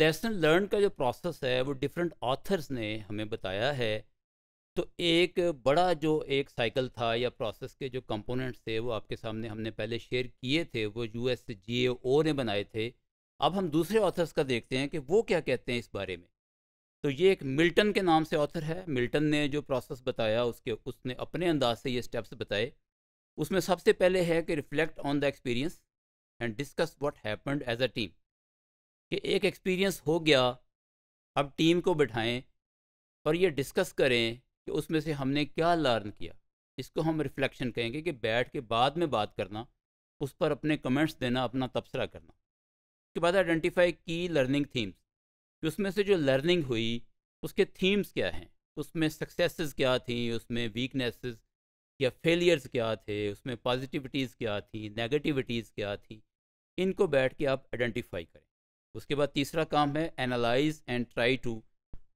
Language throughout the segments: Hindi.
लेसन लर्न का जो प्रोसेस है वो डिफरेंट ऑथर्स ने हमें बताया है तो एक बड़ा जो एक साइकिल था या प्रोसेस के जो कंपोनेंट्स थे वो आपके सामने हमने पहले शेयर किए थे वो यू एस जी ओ ने बनाए थे अब हम दूसरे ऑथर्स का देखते हैं कि वो क्या कहते हैं इस बारे में तो ये एक मिल्टन के नाम से ऑथर है मिल्टन ने जो प्रोसेस बताया उसके उसने अपने अंदाज से ये स्टेप्स बताए उसमें सबसे पहले है कि reflect on the experience and discuss what happened as a team कि एक एक्सपीरियंस हो गया अब टीम को बिठाएं और ये डिस्कस करें कि उसमें से हमने क्या लर्न किया इसको हम रिफ्लेक्शन कहेंगे कि बैठ के बाद में बात करना उस पर अपने कमेंट्स देना अपना तबसरा करना उसके बाद आइडेंटिफाई की लर्निंग थीम्स कि उसमें से जो लर्निंग हुई उसके थीम्स क्या हैं उसमें सक्सेसेस क्या थी उसमें वीकनेसेस या फेलियर्स क्या थे उसमें पॉजिटिविटीज़ क्या थी नेगेटिविटीज़ क्या थी इनको बैठ के आप आइडेंटिफाई करें उसके बाद तीसरा काम है analyse and try to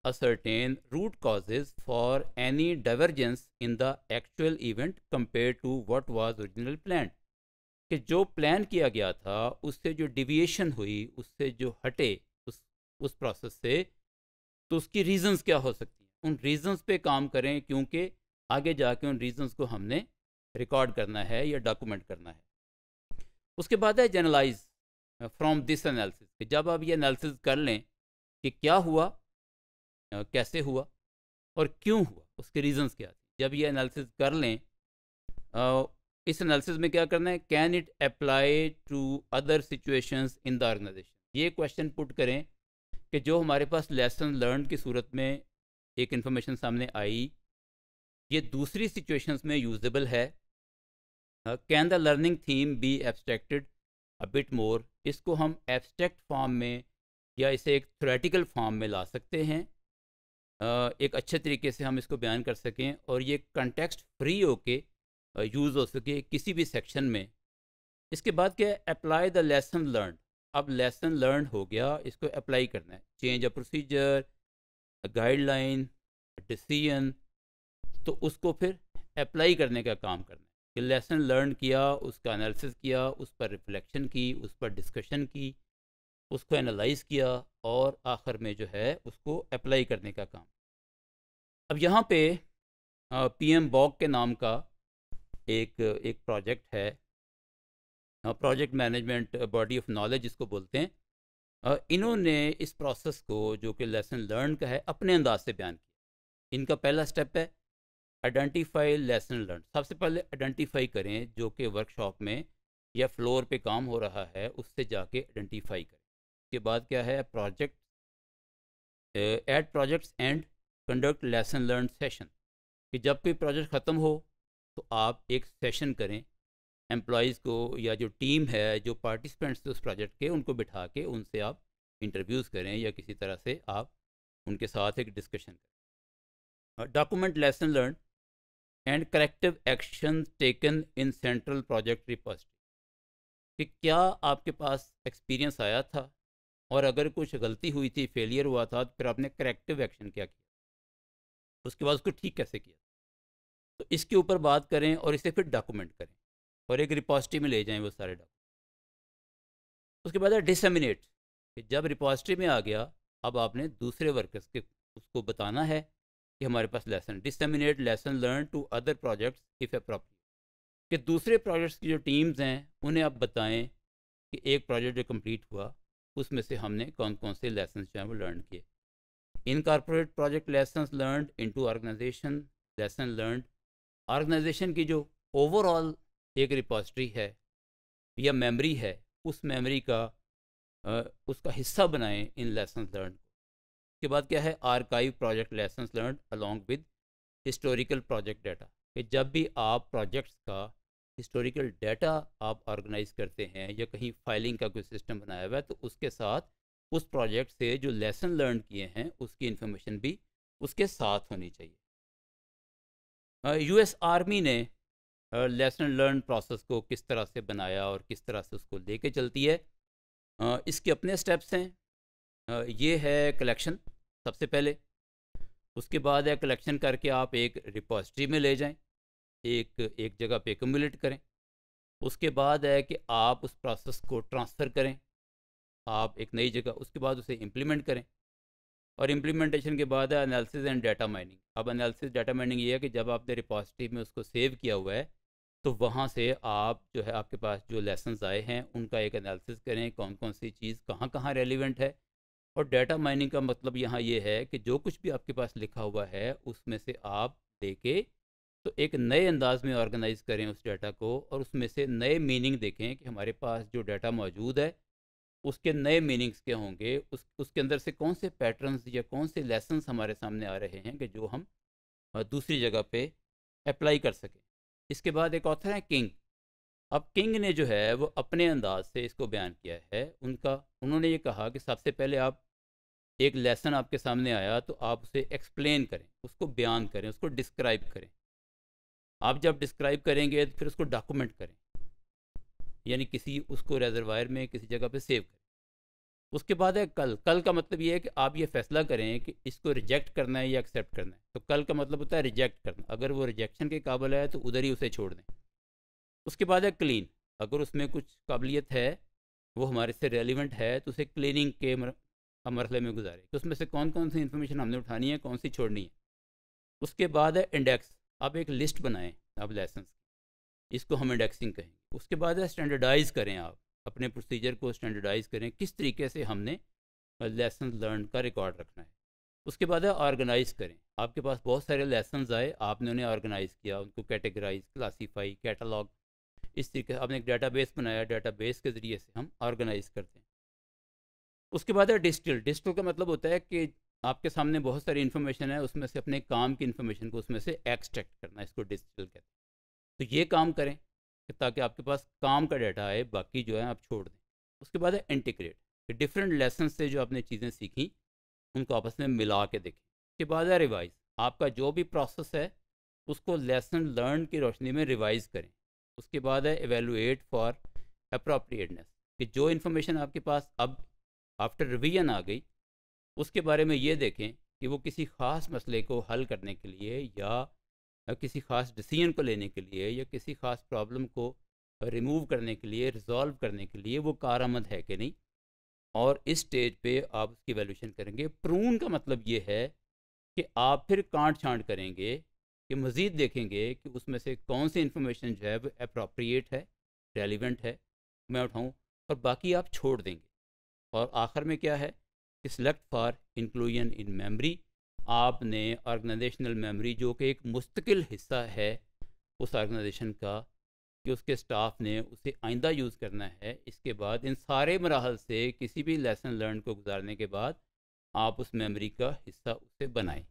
ascertain root causes for any divergence in the actual event compare to what was original plan कि जो प्लान किया गया था उससे जो डिविएशन हुई उससे जो हटे उस उस प्रोसेस से तो उसकी रीजंस क्या हो सकती हैं उन रीजंस पे काम करें क्योंकि आगे जाके उन रीजंस को हमने रिकॉर्ड करना है या डॉक्यूमेंट करना है उसके बाद है जनरलाइज फ्रॉम दिस एनालिसिस जब आप ये एनालिसिस कर लें कि क्या हुआ कैसे हुआ और क्यों हुआ उसके रीजंस क्या थे जब ये एनालिसिस कर लें इस एनालिसिस में क्या करना है can it apply to other situations in the organisation ये क्वेश्चन पुट करें कि जो हमारे पास लेसन लर्न की सूरत में एक इन्फॉर्मेशन सामने आई ये दूसरी सिचुएशंस में यूजेबल है can the learning theme be abstracted a bit bit more इसको हम एब्स्ट्रैक्ट फॉर्म में या इसे एक थ्रेटिकल फॉर्म में ला सकते हैं एक अच्छे तरीके से हम इसको बयान कर सकें और ये कंटेक्स्ट फ्री होके यूज़ हो सके किसी भी सेक्शन में इसके बाद क्या है अप्लाई द लेसन लर्न अब लेसन लर्न हो गया इसको अप्लाई करना है change a procedure guideline decision तो उसको फिर अप्लाई करने का काम करना है कि लेसन लर्न किया उसका एनालिसिस किया उस पर रिफ्लेक्शन की उस पर डिस्कशन की उसको एनालाइज किया और आखिर में जो है उसको अप्लाई करने का काम अब यहाँ पे पीएम बॉक के नाम का एक एक प्रोजेक्ट है project management body of knowledge इसको बोलते हैं इन्होंने इस प्रोसेस को जो कि लेसन लर्न का है अपने अंदाज से बयान किया इनका पहला स्टेप है आइडेंटिफाई लेसन लर्न सबसे पहले आइडेंटिफाई करें जो कि वर्कशॉप में या फ्लोर पे काम हो रहा है उससे जाके आइडेंटिफाई करें उसके बाद क्या है project at projects end conduct lesson learn session कि जब कोई प्रोजेक्ट ख़त्म हो तो आप एक सेशन करें एम्प्लॉज को या जो टीम है जो पार्टिसिपेंट्स थे उस प्रोजेक्ट के उनको बिठा के उनसे आप इंटरव्यूज़ करें या किसी तरह से आप उनके साथ एक डिस्कशन करें document lesson learn and corrective action taken in central project repository कि क्या आपके पास एक्सपीरियंस आया था और अगर कुछ गलती हुई थी फेलियर हुआ था तो फिर आपने करेक्टिव एक्शन क्या किया उसके बाद उसको ठीक कैसे किया तो इसके ऊपर बात करें और इसे फिर डॉक्यूमेंट करें और एक रिपोजिटरी में ले जाएं वो सारे डॉक्यूमेंट उसके बाद है डिसमिनेट कि जब रिपोजिटरी में आ गया अब आपने दूसरे वर्कर्स के उसको बताना है कि हमारे पास lesson disseminate lesson learn to other projects if a proper कि दूसरे प्रोजेक्ट्स की जो टीम्स हैं उन्हें आप बताएं कि एक प्रोजेक्ट जो कम्प्लीट हुआ उसमें से हमने कौन कौन से लेसन जो हैं वो लर्न किए in corporate project lesson learn in to organisation lesson learn organisation की जो ओवरऑल एक रिपोजिटरी है या मेमरी है उस मेमरी का उसका हिस्सा बनाएं इन लेसन लर्न को उसके बाद क्या है archive project lesson learn along with historical project data कि जब भी आप प्रोजेक्ट्स का हिस्टोरिकल डाटा आप ऑर्गेनाइज करते हैं या कहीं फाइलिंग का कोई सिस्टम बनाया हुआ है तो उसके साथ उस प्रोजेक्ट से जो लेसन लर्न किए हैं उसकी इन्फॉर्मेशन भी उसके साथ होनी चाहिए यूएस आर्मी ने लेसन लर्न प्रोसेस को किस तरह से बनाया और किस तरह से उसको लेके चलती है इसके अपने स्टेप्स हैं ये है कलेक्शन सबसे पहले उसके बाद है कलेक्शन करके आप एक रिपोजिटरी में ले जाएं एक एक जगह पे एकमुलेट करें उसके बाद है कि आप उस प्रोसेस को ट्रांसफ़र करें आप एक नई जगह उसके बाद उसे इम्प्लीमेंट करें और इम्प्लीमेंटेशन के बाद है एनालिसिस एंड डाटा माइनिंग अब एनालिसिस डाटा माइनिंग ये है कि जब आपने रिपोजिटरी में उसको सेव किया हुआ है तो वहाँ से आप जो है आपके पास जो लेसन आए हैं उनका एक एनालिसिस करें कौन कौन सी चीज़ कहाँ कहाँ रेलिवेंट है और डेटा माइनिंग का मतलब यहाँ ये है कि जो कुछ भी आपके पास लिखा हुआ है उसमें से आप देखें तो एक नए अंदाज में ऑर्गेनाइज करें उस डाटा को और उसमें से नए मीनिंग देखें कि हमारे पास जो डाटा मौजूद है उसके नए मीनिंग्स के होंगे उस उसके अंदर से कौन से पैटर्न्स या कौन से लेसन हमारे सामने आ रहे हैं कि जो हम दूसरी जगह पे अप्लाई कर सकें इसके बाद एक ऑथर है किंग अब किंग ने जो है वो अपने अंदाज से इसको बयान किया है उनका उन्होंने ये कहा कि सबसे पहले आप एक लेसन आपके सामने आया तो आप उसे एक्सप्लेन करें उसको बयान करें उसको डिस्क्राइब करें आप जब डिस्क्राइब करेंगे तो फिर उसको डॉक्यूमेंट करें यानी किसी उसको रेजरवायर में किसी जगह पे सेव करें उसके बाद है कल कल का मतलब ये है कि आप ये फैसला करें कि इसको रिजेक्ट करना है या एक्सेप्ट करना है तो कल का मतलब होता है रिजेक्ट करना अगर वो रिजेक्शन के काबिल है तो उधर ही उसे छोड़ दें उसके बाद है क्लीन अगर उसमें कुछ काबिलियत है वो हमारे से रेलिवेंट है तो उसे क्लीनिंग के हम मरले में गुजारे कि तो उसमें से कौन कौन सी इन्फॉर्मेशन हमने उठानी है कौन सी छोड़नी है उसके बाद है इंडेक्स आप एक लिस्ट बनाएं आप लेसन इसको हम इंडेक्सिंग कहेंगे उसके बाद है स्टैंडर्डाइज़ करें आप अपने प्रोसीजर को स्टैंडर्डाइज़ करें किस तरीके से हमने लेसन लर्न का रिकॉर्ड रखना है उसके बाद है ऑर्गेनाइज़ करें आपके पास बहुत सारे लेसन आए आपने उन्हें ऑर्गेनाइज़ किया उनको कैटेगराइज क्लासीफाई कैटलॉग इस तरीके से आपने एक बेस बनाया बेस के ज़रिए से हम ऑर्गेनाइज़ करते हैं उसके बाद है डिस्टिल डिस्टिल का मतलब होता है कि आपके सामने बहुत सारी इन्फॉर्मेशन है उसमें से अपने काम की इन्फॉर्मेशन को उसमें से एक्सट्रैक्ट करना इसको डिस्टिल कहते हैं तो ये काम करें ताकि आपके पास काम का डाटा आए बाकी जो है आप छोड़ दें उसके बाद है इंटीग्रेट डिफरेंट लेसन से जो आपने चीज़ें सीखी उनको आपस में मिला के देखें उसके बाद है रिवाइज आपका जो भी प्रोसेस है उसको लेसन लर्न की रोशनी में रिवाइज करें उसके बाद है एवेलुएट फॉर अप्रोप्रिएटनेस कि जो इन्फॉर्मेशन आपके पास अब आफ्टर रिवीजन आ गई उसके बारे में ये देखें कि वो किसी ख़ास मसले को हल करने के लिए या किसी ख़ास डिसीजन को लेने के लिए या किसी ख़ास प्रॉब्लम को रिमूव करने के लिए रिजॉल्व करने के लिए वो कारआमद है कि नहीं और इस स्टेज पे आप उसकी वैल्यूशन करेंगे प्रून का मतलब ये है कि आप फिर काट छांट करेंगे कि मज़ीद देखेंगे कि उसमें से कौन सी इन्फॉर्मेशन जो है वो अप्रोप्रिएट है रेलिवेंट है मैं उठाऊँ और बाकी आप छोड़ देंगे और आखिर में क्या है कि select for inclusion in memory आपने ऑर्गेनाइजेशनल मेमोरी जो कि एक मुस्तकिल हिस्सा है उस ऑर्गेनाइजेशन का कि उसके स्टाफ ने उसे आइंदा यूज़ करना है इसके बाद इन सारे मराहल से किसी भी लेसन लर्न को गुजारने के बाद आप उस मेमोरी का हिस्सा उसे बनाएं